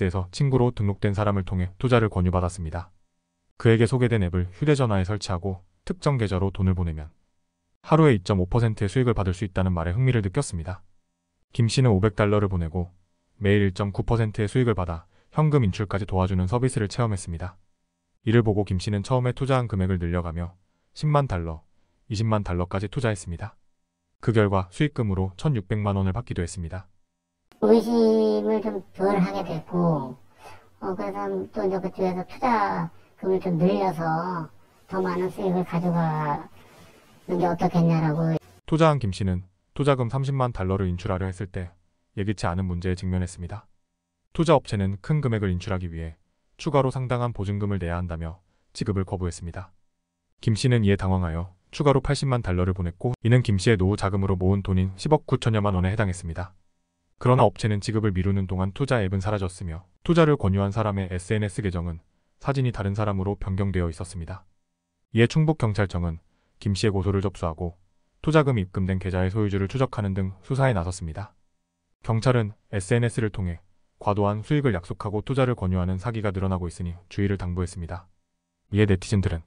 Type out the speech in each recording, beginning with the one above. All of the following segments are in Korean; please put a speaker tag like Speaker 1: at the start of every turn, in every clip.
Speaker 1: 에서 친구로 등록된 사람을 통해 투자를 권유받았습니다. 그에게 소개된 앱을 휴대전화에 설치하고 특정 계좌로 돈을 보내면 하루에 2.5%의 수익을 받을 수 있다는 말에 흥미를 느꼈습니다. 김 씨는 500달러를 보내고 매일 1.9%의 수익을 받아 현금 인출까지 도와주는 서비스를 체험했습니다. 이를 보고 김 씨는 처음에 투자한 금액을 늘려가며 10만 달러, 20만 달러까지 투자했습니다. 그 결과 수익금으로 1,600만 원을 받기도 했습니다. 의심을 좀 덜 하게 됐고 어, 그래서 또 이제 그 뒤에서 투자금을 좀 늘려서 더 많은 수익을 가져가는 게 어떻겠냐라고. 투자한 김 씨는 투자금 30만 달러를 인출하려 했을 때 예기치 않은 문제에 직면했습니다. 투자업체는 큰 금액을 인출하기 위해 추가로 상당한 보증금을 내야 한다며 지급을 거부했습니다. 김 씨는 이에 당황하여 추가로 80만 달러를 보냈고 이는 김 씨의 노후 자금으로 모은 돈인 10억 9천여만 원에 해당했습니다. 그러나 업체는 지급을 미루는 동안 투자 앱은 사라졌으며 투자를 권유한 사람의 SNS 계정은 사진이 다른 사람으로 변경되어 있었습니다. 이에 예 충북경찰청은 김 씨의 고소를 접수하고 투자금 입금된 계좌의 소유주를 추적하는 등 수사에 나섰습니다. 경찰은 SNS를 통해 과도한 수익을 약속하고 투자를 권유하는 사기가 늘어나고 있으니 주의를 당부했습니다. 이에 예 네티즌들은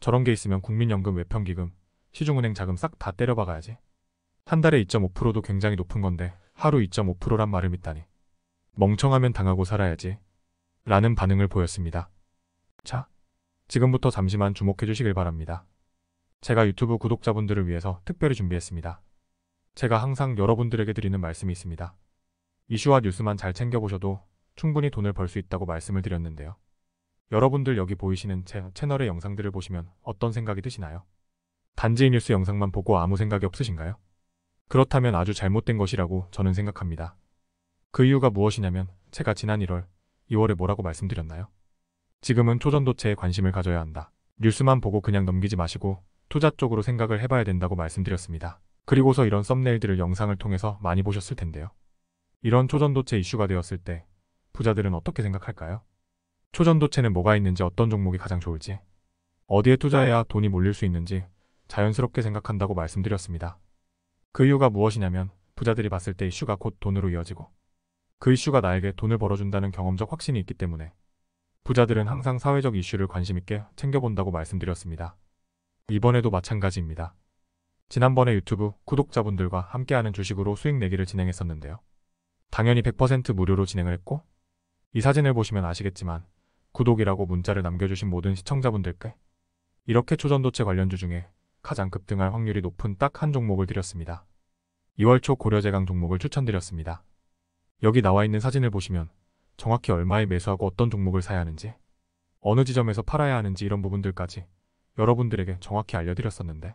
Speaker 1: 저런 게 있으면 국민연금 외평기금 시중은행 자금 싹 다 때려박아야지. 한 달에 2.5%도 굉장히 높은 건데 하루 2.5%란 말을 믿다니. 멍청하면 당하고 살아야지. 라는 반응을 보였습니다. 자, 지금부터 잠시만 주목해 주시길 바랍니다. 제가 유튜브 구독자분들을 위해서 특별히 준비했습니다. 제가 항상 여러분들에게 드리는 말씀이 있습니다. 이슈와 뉴스만 잘 챙겨보셔도 충분히 돈을 벌 수 있다고 말씀을 드렸는데요. 여러분들 여기 보이시는 제 채널의 영상들을 보시면 어떤 생각이 드시나요? 단지 뉴스 영상만 보고 아무 생각이 없으신가요? 그렇다면 아주 잘못된 것이라고 저는 생각합니다. 그 이유가 무엇이냐면 제가 지난 1월, 2월에 뭐라고 말씀드렸나요? 지금은 초전도체에 관심을 가져야 한다. 뉴스만 보고 그냥 넘기지 마시고 투자 쪽으로 생각을 해봐야 된다고 말씀드렸습니다. 그리고서 이런 썸네일들을 영상을 통해서 많이 보셨을 텐데요. 이런 초전도체 이슈가 되었을 때 부자들은 어떻게 생각할까요? 초전도체는 뭐가 있는지 어떤 종목이 가장 좋을지 어디에 투자해야 돈이 몰릴 수 있는지 자연스럽게 생각한다고 말씀드렸습니다. 그 이유가 무엇이냐면 부자들이 봤을 때 이슈가 곧 돈으로 이어지고 그 이슈가 나에게 돈을 벌어준다는 경험적 확신이 있기 때문에 부자들은 항상 사회적 이슈를 관심있게 챙겨본다고 말씀드렸습니다. 이번에도 마찬가지입니다. 지난번에 유튜브 구독자분들과 함께하는 주식으로 수익 내기를 진행했었는데요. 당연히 100% 무료로 진행을 했고 이 사진을 보시면 아시겠지만 구독이라고 문자를 남겨주신 모든 시청자분들께 이렇게 초전도체 관련주 중에 가장 급등할 확률이 높은 딱 한 종목을 드렸습니다. 2월 초 고려제강 종목을 추천드렸습니다. 여기 나와 있는 사진을 보시면 정확히 얼마에 매수하고 어떤 종목을 사야 하는지 어느 지점에서 팔아야 하는지 이런 부분들까지 여러분들에게 정확히 알려드렸었는데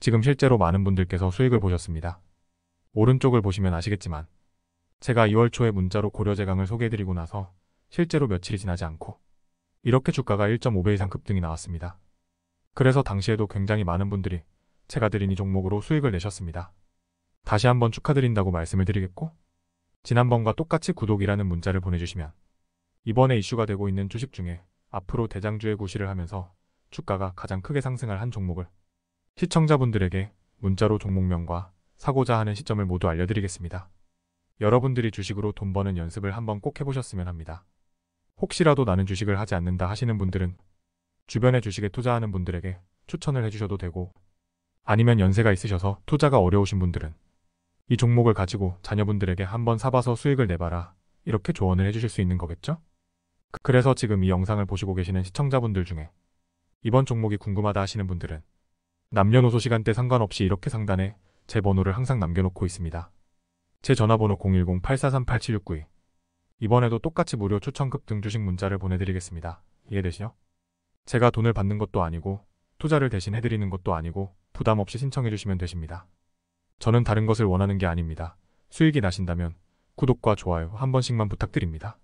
Speaker 1: 지금 실제로 많은 분들께서 수익을 보셨습니다. 오른쪽을 보시면 아시겠지만 제가 2월 초에 문자로 고려제강을 소개해드리고 나서 실제로 며칠이 지나지 않고 이렇게 주가가 1.5배 이상 급등이 나왔습니다. 그래서 당시에도 굉장히 많은 분들이 제가 드린 이 종목으로 수익을 내셨습니다. 다시 한번 축하드린다고 말씀을 드리겠고 지난번과 똑같이 구독이라는 문자를 보내주시면 이번에 이슈가 되고 있는 주식 중에 앞으로 대장주의 구시를 하면서 주가가 가장 크게 상승할 한 종목을 시청자분들에게 문자로 종목명과 사고자 하는 시점을 모두 알려드리겠습니다. 여러분들이 주식으로 돈 버는 연습을 한번 꼭 해보셨으면 합니다. 혹시라도 나는 주식을 하지 않는다 하시는 분들은 주변의 주식에 투자하는 분들에게 추천을 해주셔도 되고 아니면 연세가 있으셔서 투자가 어려우신 분들은 이 종목을 가지고 자녀분들에게 한번 사봐서 수익을 내봐라 이렇게 조언을 해주실 수 있는 거겠죠? 그래서 지금 이 영상을 보시고 계시는 시청자분들 중에 이번 종목이 궁금하다 하시는 분들은 남녀노소 시간대 상관없이 이렇게 상단에 제 번호를 항상 남겨놓고 있습니다. 제 전화번호 010-843-8769 이번에도 똑같이 무료 추천급 등 주식 문자를 보내드리겠습니다. 이해되시죠? 제가 돈을 받는 것도 아니고 투자를 대신 해드리는 것도 아니고 부담 없이 신청해 주시면 되십니다. 저는 다른 것을 원하는 게 아닙니다. 수익이 나신다면 구독과 좋아요 한 번씩만 부탁드립니다.